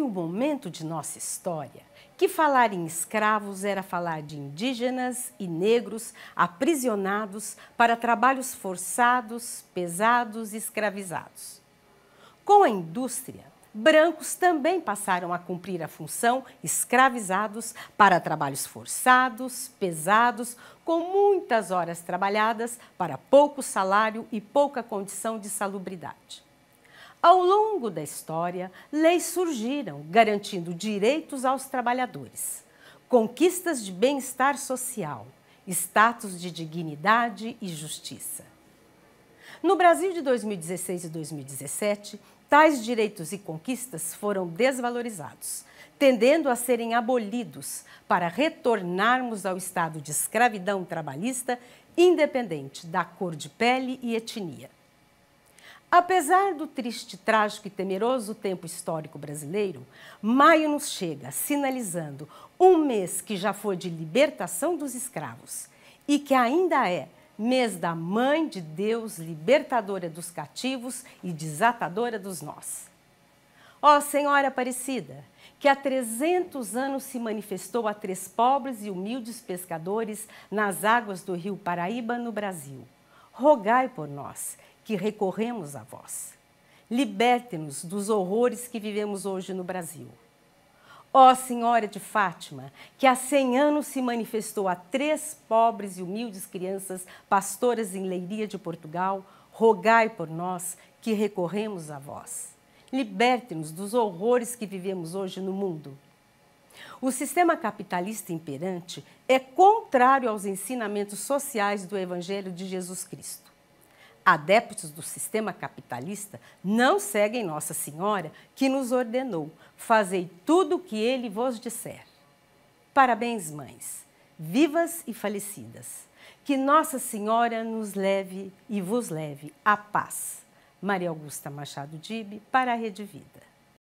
Houve um momento de nossa história que falar em escravos era falar de indígenas e negros aprisionados para trabalhos forçados, pesados e escravizados. Com a indústria, brancos também passaram a cumprir a função escravizados para trabalhos forçados, pesados, com muitas horas trabalhadas para pouco salário e pouca condição de salubridade. Ao longo da história, leis surgiram garantindo direitos aos trabalhadores, conquistas de bem-estar social, status de dignidade e justiça. No Brasil de 2016 e 2017, tais direitos e conquistas foram desvalorizados, tendendo a serem abolidos para retornarmos ao estado de escravidão trabalhista independente da cor de pele e etnia. Apesar do triste, trágico e temeroso tempo histórico brasileiro, maio nos chega sinalizando um mês que já foi de libertação dos escravos e que ainda é mês da Mãe de Deus, libertadora dos cativos e desatadora dos nós. Ó Senhora Aparecida, que há 300 anos se manifestou a três pobres e humildes pescadores nas águas do rio Paraíba, no Brasil rogai por nós, que recorremos a vós. Liberte-nos dos horrores que vivemos hoje no Brasil. Ó Senhora de Fátima, que há 100 anos se manifestou a três pobres e humildes crianças pastoras em Leiria de Portugal, rogai por nós que recorremos a vós. Liberte-nos dos horrores que vivemos hoje no mundo o sistema capitalista imperante é contrário aos ensinamentos sociais do Evangelho de Jesus Cristo. Adeptos do sistema capitalista não seguem Nossa Senhora, que nos ordenou: fazei tudo o que ele vos disser. Parabéns, mães, vivas e falecidas. Que Nossa Senhora nos leve e vos leve à paz. Maria Augusta Machado Dibe, para a Rede Vida.